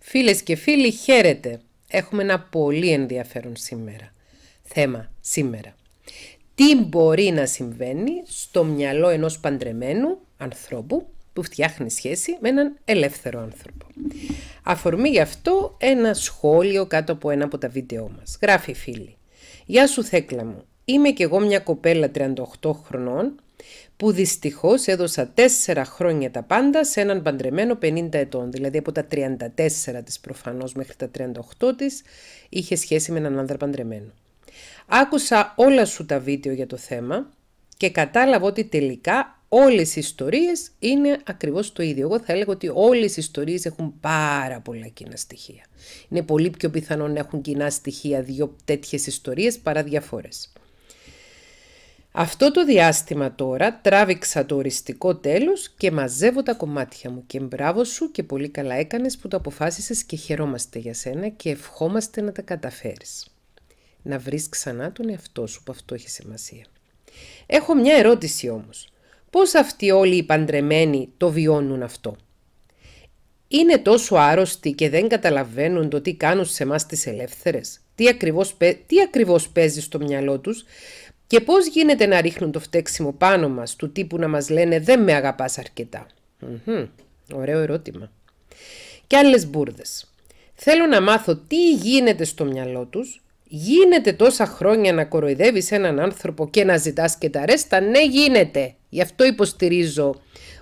Φίλες και φίλοι, χαίρετε. Έχουμε ένα πολύ ενδιαφέρον σήμερα. Θέμα σήμερα. Τι μπορεί να συμβαίνει στο μυαλό ενός παντρεμένου ανθρώπου που φτιάχνει σχέση με έναν ελεύθερο άνθρωπο. Αφορμή γι' αυτό ένα σχόλιο κάτω από ένα από τα βίντεό μας. Γράφει φίλη. Γεια σου Θέκλα μου. Είμαι κι εγώ μια κοπέλα 38 χρονών που δυστυχώς έδωσα τέσσερα χρόνια τα πάντα σε έναν παντρεμένο 50 ετών. Δηλαδή από τα 34 της προφανώς μέχρι τα 38 της είχε σχέση με έναν άνδρα παντρεμένο. Άκουσα όλα σου τα βίντεο για το θέμα και κατάλαβα ότι τελικά όλες οι ιστορίες είναι ακριβώς το ίδιο. Εγώ θα έλεγα ότι όλες οι ιστορίες έχουν πάρα πολλά κοινά στοιχεία. Είναι πολύ πιο πιθανό να έχουν κοινά στοιχεία δύο τέτοιες ιστορίες παρά διαφορές. Αυτό το διάστημα τώρα τράβηξα το οριστικό τέλος και μαζεύω τα κομμάτια μου και μπράβο σου και πολύ καλά έκανες που το αποφάσισες και χαιρόμαστε για σένα και ευχόμαστε να τα καταφέρεις. Να βρεις ξανά τον εαυτό σου που αυτό έχει σημασία. Έχω μια ερώτηση όμως. Πώς αυτοί όλοι οι παντρεμένοι το βιώνουν αυτό. Είναι τόσο άρρωστοι και δεν καταλαβαίνουν το τι κάνουν σε εμάς τις ελεύθερες. Τι ακριβώς, τι ακριβώς παίζει στο μυαλό τους και πώς γίνεται να ρίχνουν το φταίξιμο πάνω μας, του τύπου να μας λένε «Δεν με αγαπάς αρκετά». Ωραίο ερώτημα. Και άλλες μπουρδες. Θέλω να μάθω τι γίνεται στο μυαλό τους. Γίνεται τόσα χρόνια να κοροϊδεύεις έναν άνθρωπο και να ζητάς και τα ρέστα. Ναι, γίνεται. Γι' αυτό υποστηρίζω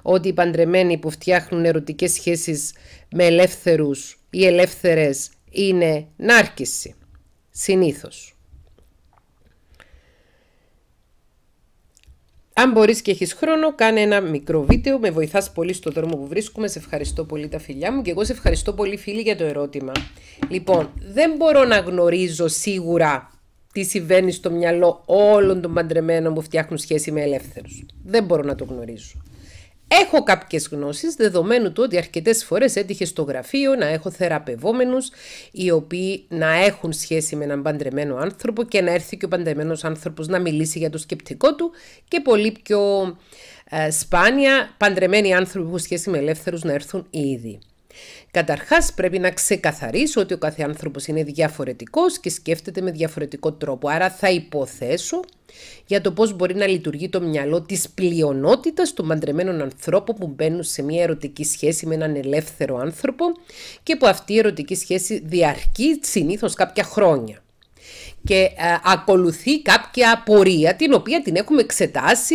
ότι οι παντρεμένοι που φτιάχνουν ερωτικές σχέσεις με ελεύθερους ή ελεύθερες είναι νάρκηση. Συνήθως. Αν μπορείς και έχεις χρόνο, κάνε ένα μικρό βίντεο. Με βοηθάς πολύ στον δρόμο που βρίσκουμε. Σε ευχαριστώ πολύ τα φιλιά μου και εγώ σε ευχαριστώ πολύ φίλοι για το ερώτημα. Λοιπόν, δεν μπορώ να γνωρίζω σίγουρα τι συμβαίνει στο μυαλό όλων των παντρεμένων που φτιάχνουν σχέση με ελεύθερους. Δεν μπορώ να το γνωρίζω. Έχω κάποιες γνώσεις, δεδομένου του ότι αρκετές φορές έτυχε στο γραφείο να έχω θεραπευόμενους οι οποίοι να έχουν σχέση με έναν παντρεμένο άνθρωπο και να έρθει και ο παντρεμένος άνθρωπος να μιλήσει για το σκεπτικό του και πολύ πιο ε, σπάνια παντρεμένοι άνθρωποι που έχουν σχέση με ελεύθερους να έρθουν ήδη. Καταρχάς πρέπει να ξεκαθαρίσω ότι ο κάθε άνθρωπος είναι διαφορετικός και σκέφτεται με διαφορετικό τρόπο. Άρα θα υποθέσω για το πώς μπορεί να λειτουργεί το μυαλό της πλειονότητας των μαντρεμένων ανθρώπων που μπαίνουν σε μια ερωτική σχέση με έναν ελεύθερο άνθρωπο και που αυτή η ερωτική σχέση διαρκεί συνήθως κάποια χρόνια και ε, ακολουθεί κάποια πορεία την οποία την έχουμε εξετάσει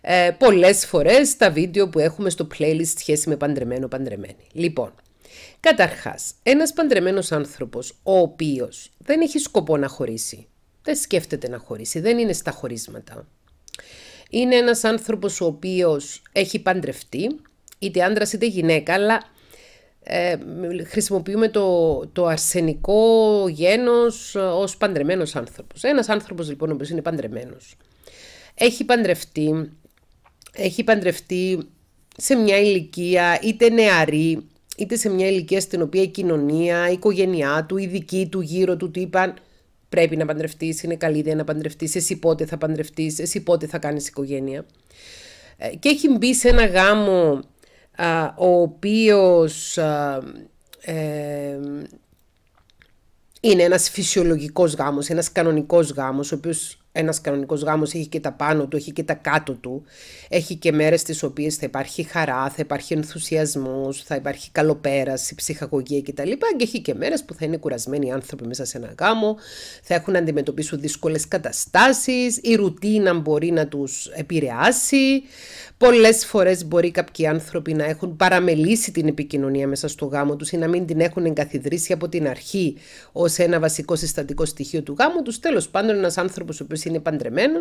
ε, πολλές φορές τα βίντεο που έχουμε στο playlist σχέση με παντρεμένο-παντρεμένη. Λοιπόν, καταρχάς, ένας παντρεμένος άνθρωπος ο οποίος δεν έχει σκοπό να χωρίσει, δεν σκέφτεται να χωρίσει, δεν είναι στα χωρίσματα. Είναι ένας άνθρωπος ο οποίος έχει παντρευτεί, είτε άντρας είτε γυναίκα, αλλά ε, χρησιμοποιούμε το, το αρσενικό γένος ε, ως παντρεμένος άνθρωπος. Ένας άνθρωπος λοιπόν ο οποίος είναι παντρεμένος. Έχει παντρευτεί, έχει παντρευτεί σε μια ηλικία είτε νεαρή, είτε σε μια ηλικία στην οποία η κοινωνία, η οικογένειά του, η δική του γύρω του του είπαν πρέπει να παντρευτείς, είναι καλή ιδέα να παντρευτείς, εσύ πότε θα παντρευτείς, εσύ πότε θα κάνεις οικογένεια. Ε, και έχει μπει σε ένα γάμο α, ο οποίος ε, είναι ένας φυσιολογικός γάμος, ένας κανονικός γάμος, ο οποίος ένας κανονικός γάμος έχει και τα πάνω του, έχει και τα κάτω του. Έχει και μέρες τις οποίες θα υπάρχει χαρά, θα υπάρχει ενθουσιασμός, θα υπάρχει καλοπέραση, ψυχαγωγία κτλ. Και έχει και μέρες που θα είναι κουρασμένοι οι άνθρωποι μέσα σε ένα γάμο, θα έχουν να αντιμετωπίσουν δύσκολες καταστάσεις, η ρουτίνα μπορεί να τους επηρεάσει, Πολλές φορές μπορεί κάποιοι άνθρωποι να έχουν παραμελήσει την επικοινωνία μέσα στο γάμο τους ή να μην την έχουν εγκαθιδρύσει από την αρχή ως ένα βασικό συστατικό στοιχείο του γάμου τους. Τέλος πάντων ένας άνθρωπος ο οποίος είναι παντρεμένος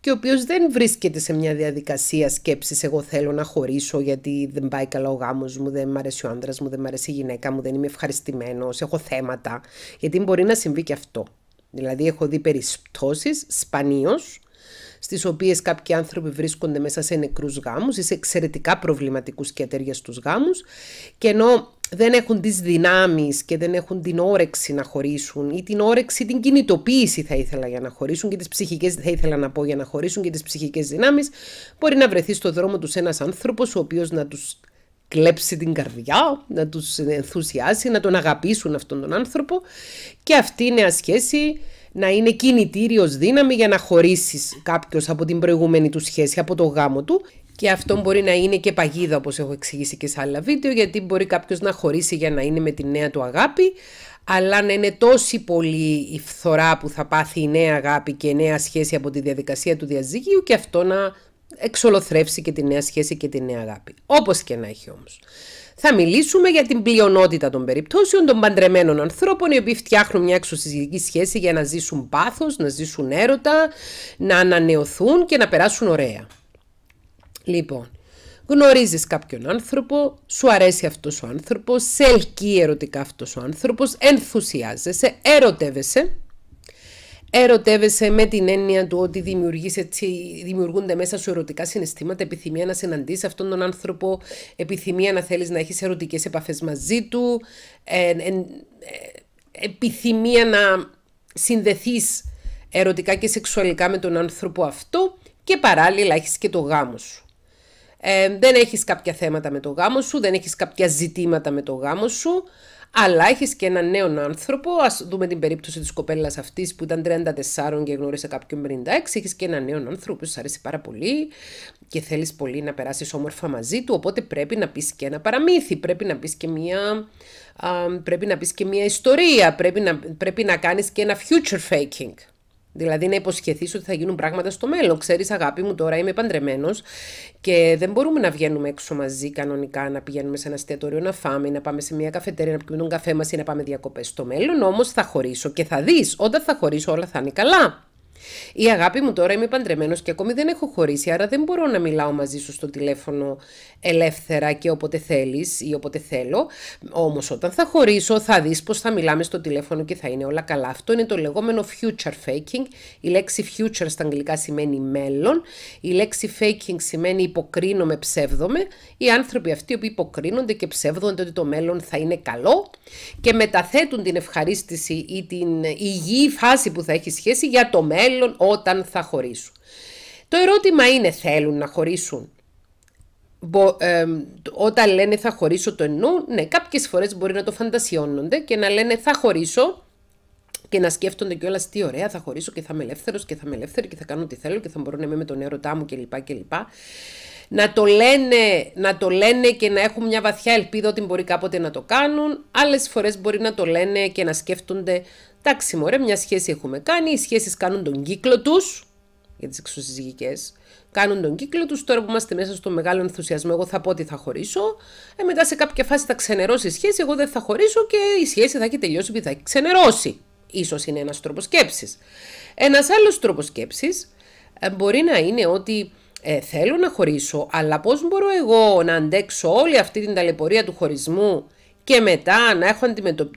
και ο οποίος δεν βρίσκεται σε μια διαδικασία σκέψης. εγώ θέλω να χωρίσω γιατί δεν πάει καλά ο γάμος, μου, δεν μ' αρέσει ο άντρας μου, δεν μ' αρέσει η γυναίκα μου, δεν είμαι ευχαριστημένος, έχω θέματα γιατί μπορεί να συμβεί και αυτό. Δηλαδή έχω δει περιπτώσει σπανίως στις οποίες κάποιοι άνθρωποι βρίσκονται μέσα σε νεκρούς γάμους ή σε εξαιρετικά προβληματικούς και ατέριαστου γάμους. Και ενώ δεν έχουν τις δυνάμεις και δεν έχουν την όρεξη να χωρίσουν ή την όρεξη, την κινητοποίηση θα ήθελα για να χωρίσουν και τις ψυχικές, θα ήθελα να πω για να χωρίσουν και τις ψυχικές δυνάμεις, μπορεί να βρεθεί στο δρόμο τους ένας άνθρωπος ο οποίος να τους κλέψει την καρδιά, να τους ενθουσιάσει, να τον αγαπήσουν αυτόν τον άνθρωπο και αυτή η νέα σχέση να είναι κινητήριος δύναμη για να χωρίσεις κάποιος από την προηγούμενη του σχέση, από το γάμο του και αυτό μπορεί να είναι και παγίδα όπως έχω εξηγήσει και σε άλλα βίντεο γιατί μπορεί κάποιος να χωρίσει για να είναι με τη νέα του αγάπη αλλά να είναι τόση πολύ η φθορά που θα πάθει η νέα αγάπη και η νέα σχέση από τη διαδικασία του διαζύγιου και αυτό να εξολοθρεύσει και τη νέα σχέση και τη νέα αγάπη. Όπως και να έχει όμως. Θα μιλήσουμε για την πλειονότητα των περιπτώσεων των παντρεμένων ανθρώπων οι οποίοι φτιάχνουν μια εξωσυζυγική σχέση για να ζήσουν πάθος, να ζήσουν έρωτα, να ανανεωθούν και να περάσουν ωραία. Λοιπόν, γνωρίζεις κάποιον άνθρωπο, σου αρέσει αυτός ο άνθρωπος, σε ελκύει ερωτικά αυτός ο άνθρωπος, ενθουσιάζεσαι, ερωτεύεσαι Ερωτεύεσαι με την έννοια του ότι έτσι, δημιουργούνται μέσα σου ερωτικά συναισθήματα, επιθυμία να συναντήσεις αυτόν τον άνθρωπο, επιθυμία να θέλεις να έχεις ερωτικές επαφές μαζί του, ε, ε, επιθυμία να συνδεθείς ερωτικά και σεξουαλικά με τον άνθρωπο αυτό και παράλληλα έχεις και το γάμο σου. Ε, δεν έχεις κάποια θέματα με το γάμο σου, δεν έχεις κάποια ζητήματα με το γάμο σου, αλλά έχεις και έναν νέο άνθρωπο. Ας δούμε την περίπτωση της κοπέλας αυτής που ήταν 34 και γνώρισε κάποιον 56. Έχεις και έναν νέο άνθρωπο που σου αρέσει πάρα πολύ και θέλεις πολύ να περάσεις όμορφα μαζί του. Οπότε πρέπει να πεις και ένα παραμύθι, πρέπει να πεις και μία. πρέπει να πεις και μια ιστορία, πρέπει να, πρέπει να κάνεις και ένα future faking. Δηλαδή να υποσχεθείς ότι θα γίνουν πράγματα στο μέλλον. Ξέρεις, αγάπη μου, τώρα είμαι παντρεμένος και δεν μπορούμε να βγαίνουμε έξω μαζί κανονικά, να πηγαίνουμε σε ένα εστιατόριο να φάμε, να πάμε σε μια καφετέρια να πιούμε τον καφέ μας ή να πάμε διακοπές. Στο μέλλον όμως θα χωρίσω και θα δεις, όταν θα χωρίσω όλα θα είναι καλά. Η αγάπη μου τώρα είμαι παντρεμένος και ακόμη δεν έχω χωρίσει, άρα δεν μπορώ να μιλάω μαζί σου στο τηλέφωνο ελεύθερα και όποτε θέλεις ή όποτε θέλω. Όμως όταν θα χωρίσω θα δεις πως θα μιλάμε στο τηλέφωνο και θα είναι όλα καλά. Αυτό είναι το λεγόμενο future faking. Η λέξη future στα αγγλικά σημαίνει μέλλον. Η λέξη faking σημαίνει υποκρίνομαι, ψεύδομαι. Οι άνθρωποι αυτοί που υποκρίνονται και ψεύδονται ότι το μέλλον θα είναι καλό και μεταθέτουν την ευχαρίστηση ή την υγιή φάση που θα έχει σχέση για το μέλλον μέλλον όταν θα χωρίσουν. Το ερώτημα είναι θέλουν να χωρίσουν. Μπο, ε, όταν λένε θα χωρίσω το εννοούν, ναι κάποιες φορές μπορεί να το φαντασιώνονται και να λένε θα χωρίσω και να σκέφτονται κιόλας τι ωραία, θα χωρίσω και θα είμαι ελεύθερος και θα είμαι ελεύθερη και θα κάνω τι θέλω και θα μπορώ να είμαι με τον έρωτά μου κλπ. κλπ. Να το, λένε, να το λένε και να έχουν μια βαθιά ελπίδα ότι μπορεί κάποτε να το κάνουν. Άλλες φορές μπορεί να το λένε και να σκέφτονται Εντάξει, μωρέ, μια σχέση έχουμε κάνει. Οι σχέσεις κάνουν τον κύκλο τους. Για τις εξωσυζυγικέ. Κάνουν τον κύκλο τους. Τώρα που είμαστε μέσα στο μεγάλο ενθουσιασμό, εγώ θα πω ότι θα χωρίσω. Ε, μετά σε κάποια φάση θα ξενερώσει η σχέση. Εγώ δεν θα χωρίσω και η σχέση θα έχει τελειώσει επειδή θα έχει ξενερώσει. Ίσως είναι ένας τρόπος σκέψης. Ένας άλλος τρόπος σκέψης ε, μπορεί να είναι ότι ε, θέλω να χωρίσω, αλλά πώς μπορώ εγώ να αντέξω όλη αυτή την ταλαιπωρία του χωρισμού και μετά να, έχω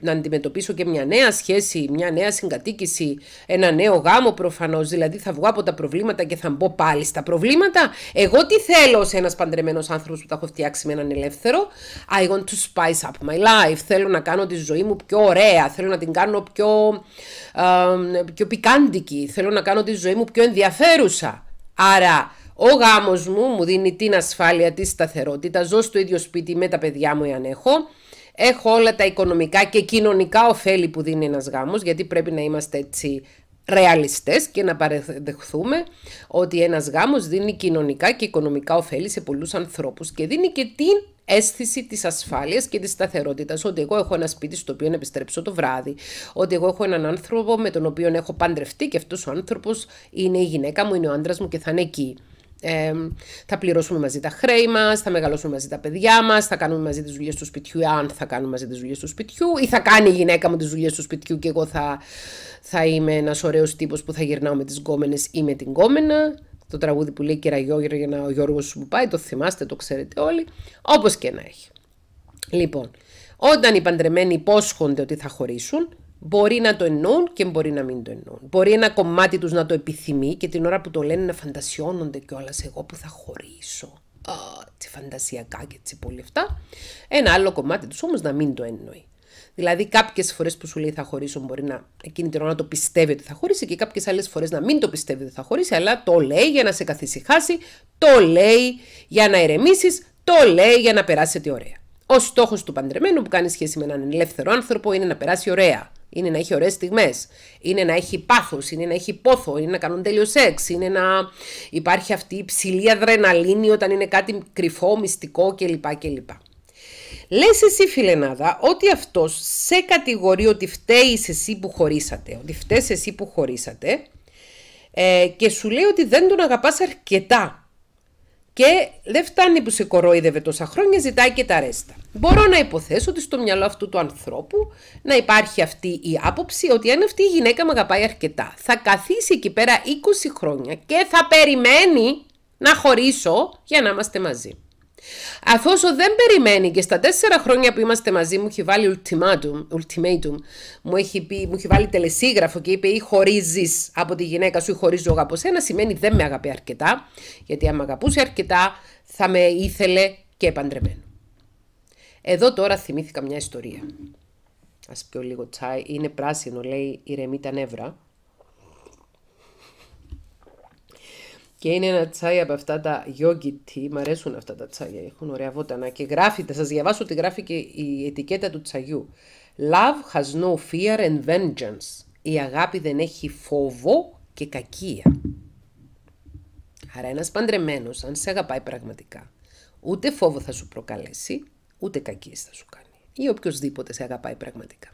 να αντιμετωπίσω και μια νέα σχέση, μια νέα συγκατοίκηση, ένα νέο γάμο προφανώς. Δηλαδή θα βγω από τα προβλήματα και θα μπω πάλι στα προβλήματα. Εγώ τι θέλω σε ένας παντρεμένος άνθρωπος που τα έχω φτιάξει με έναν ελεύθερο. I want to spice up my life. Θέλω να κάνω τη ζωή μου πιο ωραία. Θέλω να την κάνω πιο, πιο πικάντικη. Θέλω να κάνω τη ζωή μου πιο ενδιαφέρουσα. Άρα ο γάμος μου μου δίνει την ασφάλεια, της σταθερότητα. Ζω στο ίδιο σπίτι με τα παιδιά μου, εάν έχω. Έχω όλα τα οικονομικά και κοινωνικά ωφέλη που δίνει ένας γάμος, γιατί πρέπει να είμαστε έτσι ρεαλιστές και να παρεδεχθούμε ότι ένας γάμος δίνει κοινωνικά και οικονομικά ωφέλη σε πολλούς ανθρώπους και δίνει και την αίσθηση της ασφάλειας και της σταθερότητας, ότι εγώ έχω ένα σπίτι στο οποίο να επιστρέψω το βράδυ, ότι εγώ έχω έναν άνθρωπο με τον οποίο έχω παντρευτεί και αυτός ο άνθρωπος είναι η γυναίκα μου, είναι ο άντρας μου και θα είναι εκεί. Ε, θα πληρώσουμε μαζί τα χρέη μας, θα μεγαλώσουμε μαζί τα παιδιά μας, θα κάνουμε μαζί τις δουλειές του σπιτιού, αν θα κάνουμε μαζί τις δουλειές του σπιτιού, ή θα κάνει η γυναίκα μου τις δουλειές του σπιτιού και εγώ θα, θα είμαι ένας ωραίος τύπος που θα γυρνάω με τις γκόμενες ή με την γκόμενα. Το τραγούδι που λέει να ο Γιώργος σου που πάει, το θυμάστε, το ξέρετε όλοι. Όπως και να έχει. Λοιπόν, όταν οι παντρεμένοι υπόσχονται ότι θα χωρίσουν, Μπορεί να το εννοούν και μπορεί να μην το εννοούν. Μπορεί ένα κομμάτι τους να το επιθυμεί και την ώρα που το λένε να φαντασιώνονται κιόλας εγώ που θα χωρίσω. Α, τι φαντασιακά και έτσι πολύ αυτά. Ένα άλλο κομμάτι τους όμως να μην το εννοεί. Δηλαδή, κάποιες φορές που σου λέει θα χωρίσω, μπορεί να εκείνη την ώρα να το πιστεύει ότι θα χωρίσει και κάποιες άλλες φορές να μην το πιστεύει ότι θα χωρίσει, αλλά το λέει για να σε καθησυχάσει, το λέει για να ηρεμήσεις, το λέει για να περάσετε ωραία. Ο στόχος του παντρεμένου που κάνει σχέση με έναν ελεύθερο άνθρωπο είναι να περάσει ωραία. Είναι να έχει ωραίες στιγμές. Είναι να έχει πάθος. Είναι να έχει πόθο. Είναι να κάνουν τέλειο σεξ. Είναι να υπάρχει αυτή η ψηλή αδρεναλίνη όταν είναι κάτι κρυφό, μυστικό κλπ. κλπ. Λες εσύ φιλενάδα ότι αυτός σε κατηγορεί ότι φταίει εσύ που χωρίσατε, ότι φταίει εσύ που χωρίσατε ε, και σου λέει ότι δεν τον αγαπάς αρκετά και δεν φτάνει που σε κορόιδευε τόσα χρόνια, ζητάει και τα ρέστα. Μπορώ να υποθέσω ότι στο μυαλό αυτού του ανθρώπου να υπάρχει αυτή η άποψη ότι αν αυτή η γυναίκα με αγαπάει αρκετά, θα καθίσει εκεί πέρα 20 χρόνια και θα περιμένει να χωρίσω για να είμαστε μαζί. Αφόσο δεν περιμένει και στα τέσσερα χρόνια που είμαστε μαζί μου έχει βάλει ultimatum, ultimatum μου, έχει πει, μου έχει βάλει τελεσίγραφο και είπε ή χωρίζεις από τη γυναίκα σου ή χωρίζω εγώ από σένα σημαίνει δεν με αγαπεί αρκετά γιατί αν με αγαπούσε αρκετά θα με ήθελε και επαντρεμένο. Εδώ τώρα θυμήθηκα μια ιστορία. Ας πιω λίγο τσάι, είναι πράσινο λέει ηρεμή τα νεύρα. Και είναι ένα τσάι από αυτά τα yogi tea. Μ' αρέσουν αυτά τα τσάια. Έχουν ωραία βότανα. Και γράφει, θα σας διαβάσω ότι γράφει και η ετικέτα του τσαγιού. Love has no fear and vengeance. Η αγάπη δεν έχει φόβο και κακία. Άρα ένας παντρεμένος, αν σε αγαπάει πραγματικά, ούτε φόβο θα σου προκαλέσει, ούτε κακίες θα σου κάνει. Ή οποιοδήποτε σε αγαπάει πραγματικά.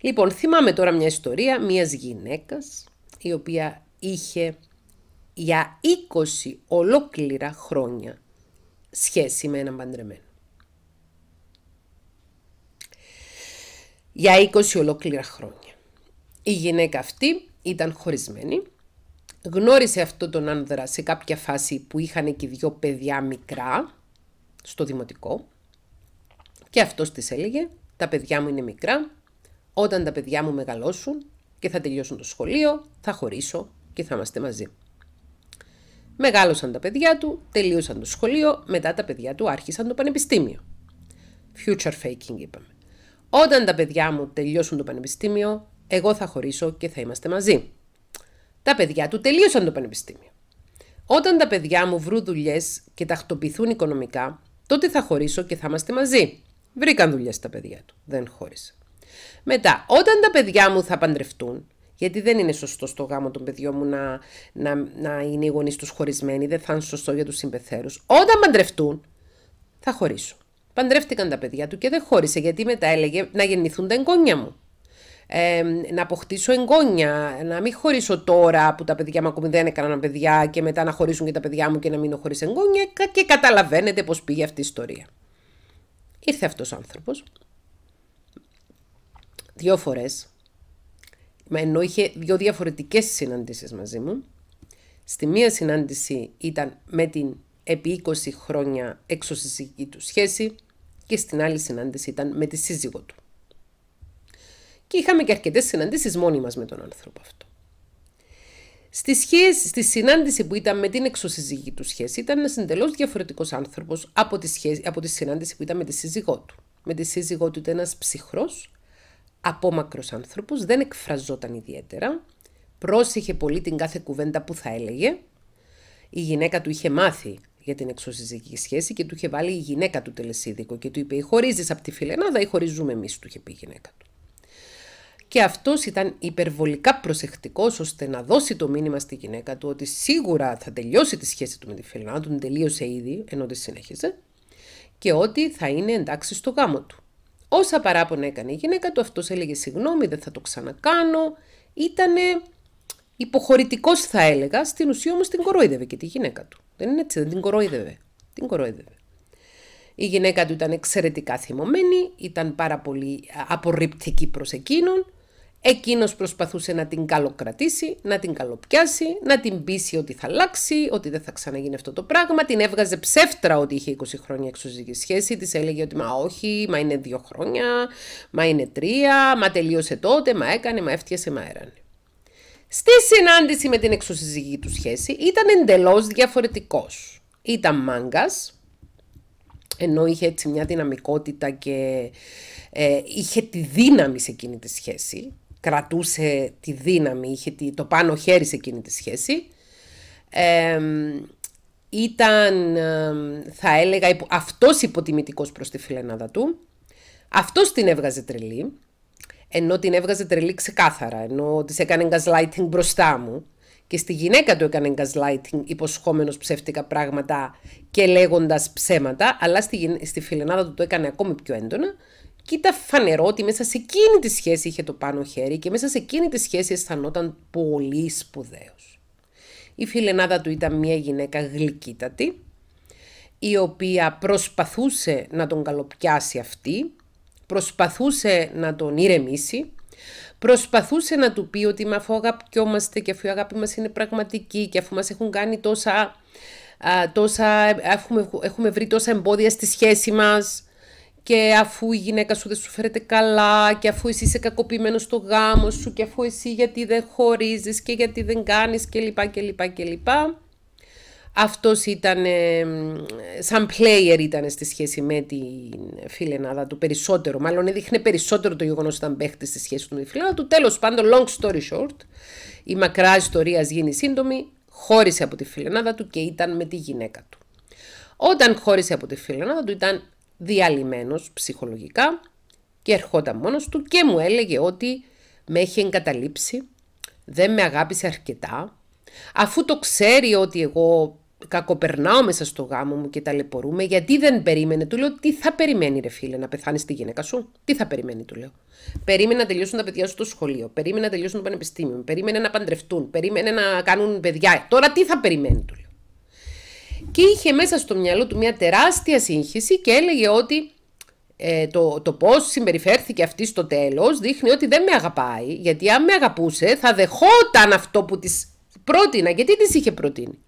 Λοιπόν, θυμάμαι τώρα μια ιστορία μιας γυναίκας, η οποία μια ιστορια μιας γυναικα η οποια ειχε για 20 ολόκληρα χρόνια σχέση με έναν παντρεμένο. Για 20 ολόκληρα χρόνια. Η γυναίκα αυτή ήταν χωρισμένη, γνώρισε αυτό τον άνδρα σε κάποια φάση που είχαν και δυο παιδιά μικρά στο δημοτικό και αυτός της έλεγε «Τα παιδιά μου είναι μικρά, όταν τα παιδιά μου μεγαλώσουν και θα τελειώσουν το σχολείο, θα χωρίσω και θα είμαστε μαζί». Μεγάλωσαν τα παιδιά του, τελείωσαν το σχολείο, μετά τα παιδιά του άρχισαν το πανεπιστήμιο. Future faking είπαμε. Όταν τα παιδιά μου τελειώσουν το πανεπιστήμιο, εγώ θα χωρίσω και θα είμαστε μαζί. Τα παιδιά του τελείωσαν το πανεπιστήμιο. Όταν τα παιδιά μου βρουν δουλειές και τακτοποιηθούν οικονομικά, τότε θα χωρίσω και θα είμαστε μαζί. Βρήκαν δουλειές τα παιδιά του. Δεν χώρισε. Μετά, όταν τα παιδιά μου θα παντρευτούν, γιατί δεν είναι σωστό στο γάμο των παιδιών μου να, να, να είναι οι γονείς τους χωρισμένοι, δεν θα είναι σωστό για τους συμπεθέρους. Όταν παντρευτούν, θα χωρίσω. Παντρεύτηκαν τα παιδιά του και δεν χώρισε γιατί μετά έλεγε να γεννηθούν τα εγγόνια μου. Ε, να αποκτήσω εγγόνια, να μην χωρίσω τώρα που τα παιδιά μου ακόμη δεν έκαναν παιδιά και μετά να χωρίσουν και τα παιδιά μου και να μείνω χωρίς εγγόνια και καταλαβαίνετε πώς πήγε αυτή η ιστορία. Ήρθε αυτός ο άνθρωπος δύο φορές ενώ είχε δύο διαφορετικές συναντήσεις μαζί μου. Στη μία συνάντηση ήταν με την επί 20 χρόνια εξωσυζυγική του σχέση και στην άλλη συνάντηση ήταν με τη σύζυγό του. Και είχαμε και αρκετές συναντήσεις μόνοι μας με τον άνθρωπο αυτό. Στη, σχέση, στη συνάντηση που ήταν με την εξωσυζυγική του σχέση ήταν ένας εντελώς διαφορετικός άνθρωπος από, τη σχέση, από τη συνάντηση που ήταν με τη σύζυγό του. Με τη σύζυγό του ήταν ένας ψυχρός, απόμακρος άνθρωπος, δεν εκφραζόταν ιδιαίτερα, πρόσεχε πολύ την κάθε κουβέντα που θα έλεγε. Η γυναίκα του είχε μάθει για την εξωσυζυγική σχέση και του είχε βάλει η γυναίκα του τελεσίδικο και του είπε «Ή χωρίζεις από τη φιλενάδα ή χωριζούμε εμείς», του είχε πει η γυναίκα του. Και αυτός ήταν υπερβολικά προσεκτικός, ώστε να δώσει το μήνυμα στη γυναίκα του ότι σίγουρα θα τελειώσει τη σχέση του με τη φιλενάδα του, την τελείωσε ήδη ενώ τη συνέχιζε και ότι θα είναι εντάξει στο γάμο του. Όσα παράπονα έκανε η γυναίκα του, αυτός έλεγε συγγνώμη, δεν θα το ξανακάνω. Ήτανε υποχωρητικός θα έλεγα, στην ουσία όμως την κορόιδευε και τη γυναίκα του. Δεν είναι έτσι, δεν την κορόιδευε. Την κορόιδευε. Η γυναίκα του ήταν εξαιρετικά θυμωμένη, ήταν πάρα πολύ απορριπτική προς εκείνον Εκείνος προσπαθούσε να την καλοκρατήσει, να την καλοπιάσει, να την πείσει ότι θα αλλάξει, ότι δεν θα ξαναγίνει αυτό το πράγμα. Την έβγαζε ψεύτρα ότι είχε 20 χρόνια εξωζυγική σχέση. Της έλεγε ότι μα όχι, μα είναι δύο χρόνια, μα είναι τρία, μα τελείωσε τότε, μα έκανε, μα έφτιασε, μα έρανε. Στη συνάντηση με την εξωσυζυγική του σχέση ήταν εντελώς διαφορετικός. Ήταν μάγκας, ενώ είχε έτσι μια δυναμικότητα και ε, είχε τη δύναμη σε εκείνη τη σχέση κρατούσε τη δύναμη, είχε το πάνω χέρι σε εκείνη τη σχέση. ήταν, θα έλεγα, αυτός υποτιμητικός προς τη φιλενάδα του. Αυτός την έβγαζε τρελή, ενώ την έβγαζε τρελή ξεκάθαρα, ενώ της έκανε gaslighting μπροστά μου. Και στη γυναίκα του έκανε gaslighting υποσχόμενος ψεύτικα πράγματα και λέγοντας ψέματα, αλλά στη, στη φιλενάδα του το έκανε ακόμη πιο έντονα και ήταν φανερό ότι μέσα σε εκείνη τη σχέση είχε το πάνω χέρι και μέσα σε εκείνη τη σχέση αισθανόταν πολύ σπουδαίος. Η φιλενάδα του ήταν μια γυναίκα γλυκύτατη, η οποία προσπαθούσε να τον καλοπιάσει αυτή, προσπαθούσε να τον ηρεμήσει, προσπαθούσε να του πει ότι αφού αγαπιόμαστε και αφού η αγάπη μας είναι πραγματική και αφού μας έχουν κάνει τόσα, τόσα έχουμε, έχουμε βρει τόσα εμπόδια στη σχέση μας, και αφού η γυναίκα σου δεν σου φέρεται καλά και αφού εσύ είσαι κακοποιημένος στο γάμο σου και αφού εσύ γιατί δεν χωρίζεις και γιατί δεν κάνεις κλπ. κλπ, κλπ. Αυτός ήταν, σαν player ήταν στη σχέση με την φιλενάδα του περισσότερο, μάλλον έδειχνε περισσότερο το γεγονός ότι ήταν παίχτη στη σχέση του με τη φιλενάδα του. Τέλος πάντων, long story short, η μακρά ιστορία γίνει σύντομη, χώρισε από τη φιλενάδα του και ήταν με τη γυναίκα του. Όταν χώρισε από τη φιλενάδα του ήταν διαλυμένος ψυχολογικά και ερχόταν μόνος του και μου έλεγε ότι με έχει εγκαταλείψει, δεν με αγάπησε αρκετά, αφού το ξέρει ότι εγώ κακοπερνάω μέσα στο γάμο μου και ταλαιπωρούμε, γιατί δεν περίμενε. Του λέω, τι θα περιμένει ρε φίλε, να πεθάνεις τη γυναίκα σου. Τι θα περιμένει, του λέω. Περίμενε να τελειώσουν τα παιδιά σου στο σχολείο, περίμενε να τελειώσουν το πανεπιστήμιο, περίμενε να παντρευτούν, περίμενε να κάνουν παιδιά. Τώρα τι θα περιμένει, του λέω και είχε μέσα στο μυαλό του μια τεράστια σύγχυση και έλεγε ότι ε, το, το πώς συμπεριφέρθηκε αυτή στο τέλος δείχνει ότι δεν με αγαπάει, γιατί αν με αγαπούσε θα δεχόταν αυτό που της πρότεινα, γιατί της είχε προτείνει.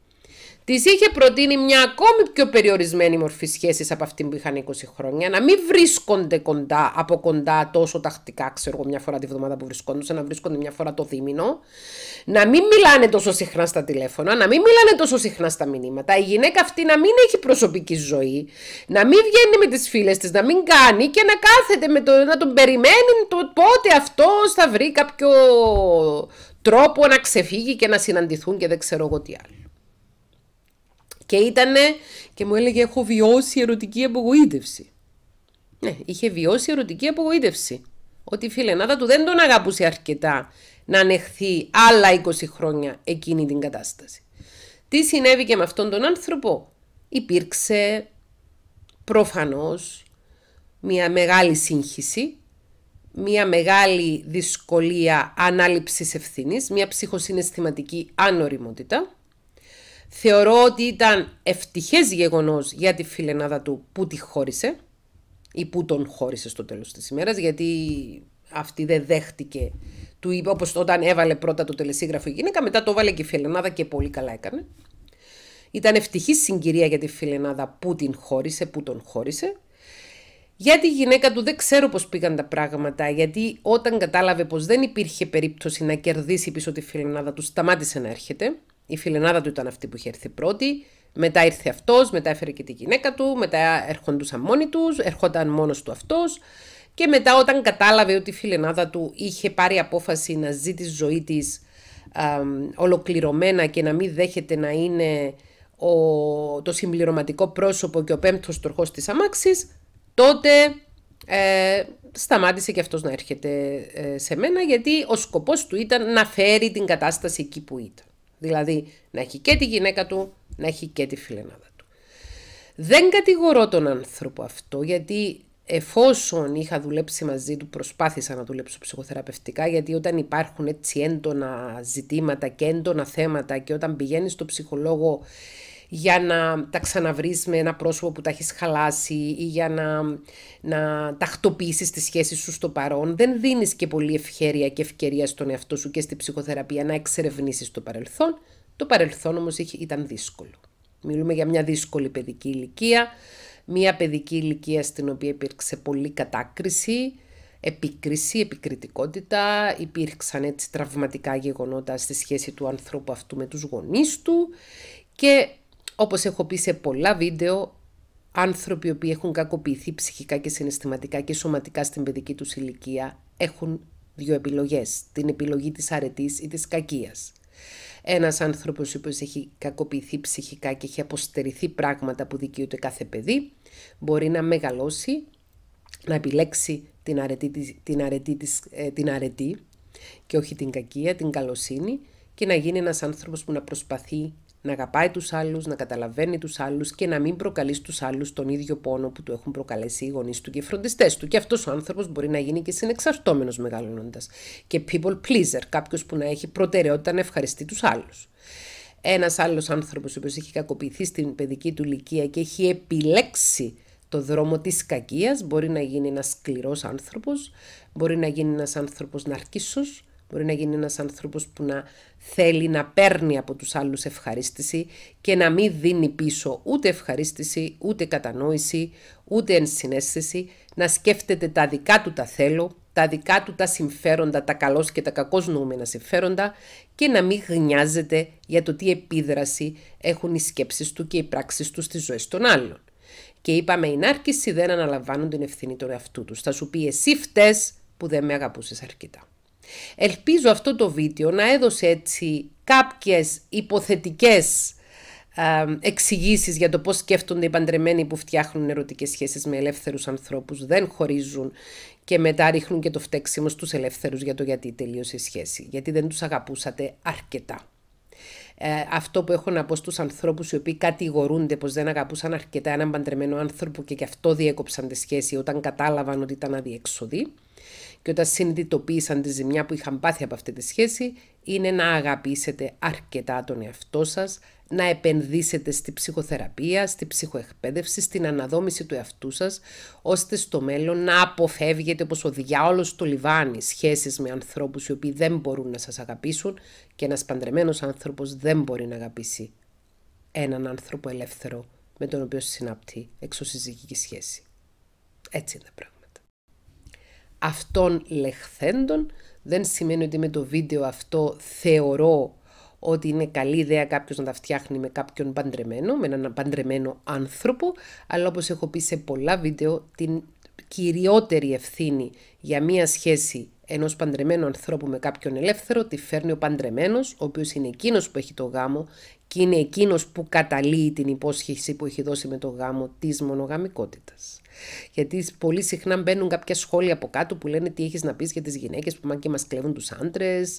Τη είχε προτείνει μια ακόμη πιο περιορισμένη μορφή σχέσης από αυτήν που είχαν 20 χρόνια, να μην βρίσκονται κοντά, από κοντά τόσο τακτικά, ξέρω εγώ, μια φορά τη βδομάδα που βρισκόντουσαν, να βρίσκονται μια φορά το δίμηνο, να μην μιλάνε τόσο συχνά στα τηλέφωνα, να μην μιλάνε τόσο συχνά στα μηνύματα, η γυναίκα αυτή να μην έχει προσωπική ζωή, να μην βγαίνει με τις φίλες της, να μην κάνει και να κάθεται με το, να τον περιμένει το πότε αυτό θα βρει κάποιο τρόπο να ξεφύγει και να συναντηθούν και δεν ξέρω εγώ τι άλλο. Και ήτανε και μου έλεγε έχω βιώσει ερωτική απογοήτευση. Ναι, είχε βιώσει ερωτική απογοήτευση. Ότι η φιλενάδα του δεν τον αγαπούσε αρκετά να ανεχθεί άλλα 20 χρόνια εκείνη την κατάσταση. Τι συνέβη και με αυτόν τον άνθρωπο. Υπήρξε προφανώς μια μεγάλη σύγχυση, μια μεγάλη δυσκολία ανάληψης ευθύνης, μια ψυχοσυναισθηματική ανοριμότητα Θεωρώ ότι ήταν ευτυχές γεγονός για τη φιλενάδα του που τη χώρισε ή που τον χώρισε στο τέλος της ημέρας γιατί αυτή δεν δέχτηκε του είπε όπως όταν έβαλε πρώτα το τελεσίγραφο η γυναίκα μετά το έβαλε και η φιλενάδα και πολύ καλά έκανε. Ήταν ευτυχής συγκυρία για τη φιλενάδα που την χώρισε, που τον χώρισε. Για τη γυναίκα του δεν ξέρω πώς πήγαν τα πράγματα, γιατί όταν κατάλαβε πως δεν υπήρχε περίπτωση να κερδίσει πίσω τη φιλενάδα του, σταμάτησε να έρχεται η φιλενάδα του ήταν αυτή που είχε έρθει πρώτη. Μετά ήρθε αυτός, μετά έφερε και τη γυναίκα του, μετά έρχονταν μόνοι τους, έρχονταν μόνος του αυτός. Και μετά, όταν κατάλαβε ότι η φιλενάδα του είχε πάρει απόφαση να ζει τη ζωή της ολοκληρωμένα και να μην δέχεται να είναι ο, το συμπληρωματικό πρόσωπο και ο πέμπτος τροχός της αμάξης, τότε ε, σταμάτησε και αυτός να έρχεται ε, σε μένα γιατί ο σκοπός του ήταν να φέρει την κατάσταση εκεί που ήταν. Δηλαδή να έχει και τη γυναίκα του, να έχει και τη φιλενάδα του. Δεν κατηγορώ τον άνθρωπο αυτό γιατί εφόσον είχα δουλέψει μαζί του προσπάθησα να δουλέψω ψυχοθεραπευτικά γιατί όταν υπάρχουν έτσι έντονα ζητήματα και έντονα θέματα και όταν πηγαίνεις στο ψυχολόγο για να τα ξαναβρεί με ένα πρόσωπο που τα έχεις χαλάσει ή για να, να τακτοποιήσεις τη σχέση σου στο παρόν. Δεν δίνεις και πολύ ευχέρεια και ευκαιρία στον εαυτό σου και στη ψυχοθεραπεία να εξερευνήσεις το παρελθόν. Το παρελθόν όμως ήταν δύσκολο. Μιλούμε για μια δύσκολη παιδική ηλικία, μια παιδική ηλικία στην οποία υπήρξε πολλή κατάκριση, επίκριση, επικριτικότητα, υπήρξαν έτσι τραυματικά γεγονότα στη σχέση του ανθρώπου αυτού με τους γονείς του και όπως έχω πει σε πολλά βίντεο, άνθρωποι οι οποίοι έχουν κακοποιηθεί ψυχικά και συναισθηματικά και σωματικά στην παιδική τους ηλικία έχουν δύο επιλογές. Την επιλογή της αρετής ή της κακίας. Ένας άνθρωπος ο οποίος έχει κακοποιηθεί ψυχικά και έχει αποστερηθεί πράγματα που δικαιούται κάθε παιδί, μπορεί να μεγαλώσει, να επιλέξει την αρετή, την αρετή, ε, την αρετή και όχι την κακία, την καλοσύνη και να γίνει ένας άνθρωπος που να προσπαθεί να αγαπάει τους άλλους, να καταλαβαίνει τους άλλους και να μην προκαλείς στους άλλους τον ίδιο πόνο που του έχουν προκαλέσει οι γονείς του και οι φροντιστές του. Και αυτός ο άνθρωπος μπορεί να γίνει και συνεξαρτώμενος μεγαλώνοντας. Και people pleaser, κάποιος που να έχει προτεραιότητα να ευχαριστεί τους άλλους. Ένας άλλος άνθρωπος ο οποίος έχει κακοποιηθεί στην παιδική του ηλικία και έχει επιλέξει το δρόμο της κακίας μπορεί να γίνει ένας σκληρός άνθρωπος, μπορεί να γίνει ένας άνθρωπος ναρκίσος, Μπορεί να γίνει ένας άνθρωπος που να θέλει να παίρνει από τους άλλους ευχαρίστηση και να μην δίνει πίσω ούτε ευχαρίστηση, ούτε κατανόηση, ούτε ενσυναίσθηση, να σκέφτεται τα δικά του τα θέλω, τα δικά του τα συμφέροντα, τα καλώς και τα κακώς νοούμενα συμφέροντα και να μην γνιάζεται για το τι επίδραση έχουν οι σκέψεις του και οι πράξεις του στις ζωές των άλλων. Και είπαμε, η νάρκησοι δεν αναλαμβάνουν την ευθύνη του εαυτού τους. Θα σου πει εσύ φταίς που δεν με αγαπούσες αρκετά. Ελπίζω αυτό το βίντεο να έδωσε έτσι κάποιες υποθετικές εξηγήσεις για το πώς σκέφτονται οι παντρεμένοι που φτιάχνουν ερωτικές σχέσεις με ελεύθερους ανθρώπους, δεν χωρίζουν και μετά ρίχνουν και το φταίξιμο στους ελεύθερους για το γιατί τελείωσε η σχέση, γιατί δεν τους αγαπούσατε αρκετά. Ε, αυτό που έχω να πω στους ανθρώπους οι οποίοι κατηγορούνται πως δεν αγαπούσαν αρκετά έναν παντρεμένο άνθρωπο και γι' αυτό διέκοψαν τη σχέση όταν κατάλαβαν ότι ήταν αδιέξοδοι, και όταν συνειδητοποίησαν τη ζημιά που είχαν πάθει από αυτή τη σχέση, είναι να αγαπήσετε αρκετά τον εαυτό σας, να επενδύσετε στη ψυχοθεραπεία, στη ψυχοεκπαίδευση, στην αναδόμηση του εαυτού σας, ώστε στο μέλλον να αποφεύγετε πως ο διάολος το λιβάνει σχέσεις με ανθρώπους οι οποίοι δεν μπορούν να σας αγαπήσουν και ένας παντρεμένος άνθρωπος δεν μπορεί να αγαπήσει έναν άνθρωπο ελεύθερο με τον οποίο συνάπτει εξωσυζυγική σχέση. Έτσι είναι τα αυτών λεχθέντων δεν σημαίνει ότι με το βίντεο αυτό θεωρώ ότι είναι καλή ιδέα κάποιος να τα φτιάχνει με κάποιον παντρεμένο, με έναν παντρεμένο άνθρωπο, αλλά όπως έχω πει σε πολλά βίντεο, την κυριότερη ευθύνη για μία σχέση ενός παντρεμένου ανθρώπου με κάποιον ελεύθερο τη φέρνει ο παντρεμένος, ο οποίος είναι εκείνος που έχει το γάμο και είναι εκείνος που καταλύει την υπόσχεση που έχει δώσει με το γάμο της μονογαμικότητας. Γιατί πολύ συχνά μπαίνουν κάποια σχόλια από κάτω που λένε τι έχεις να πεις για τις γυναίκες που μα και μας κλέβουν τους άντρες,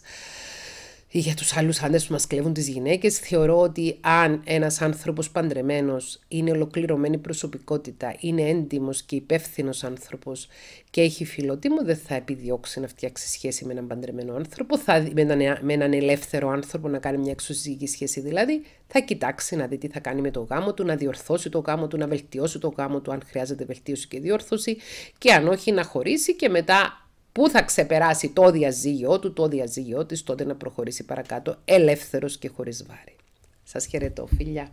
για τους άλλους άντρες που μας κλέβουν τις γυναίκες. Θεωρώ ότι αν ένας άνθρωπος παντρεμένος είναι ολοκληρωμένη προσωπικότητα, είναι έντιμος και υπεύθυνος άνθρωπος και έχει φιλότιμο, δεν θα επιδιώξει να φτιάξει σχέση με έναν παντρεμένο άνθρωπο, θα, με, έναν, ε- με έναν ελεύθερο άνθρωπο να κάνει μια εξωσυζυγική σχέση δηλαδή, θα κοιτάξει να δει τι θα κάνει με το γάμο του, να διορθώσει το γάμο του, να βελτιώσει το γάμο του αν χρειάζεται βελτίωση και διόρθωση και αν όχι να χωρίσει και μετά που θα ξεπεράσει το διαζύγιο του, το διαζύγιο της, τότε να προχωρήσει παρακάτω ελεύθερος και χωρίς βάρη. Σας χαιρετώ, φιλιά.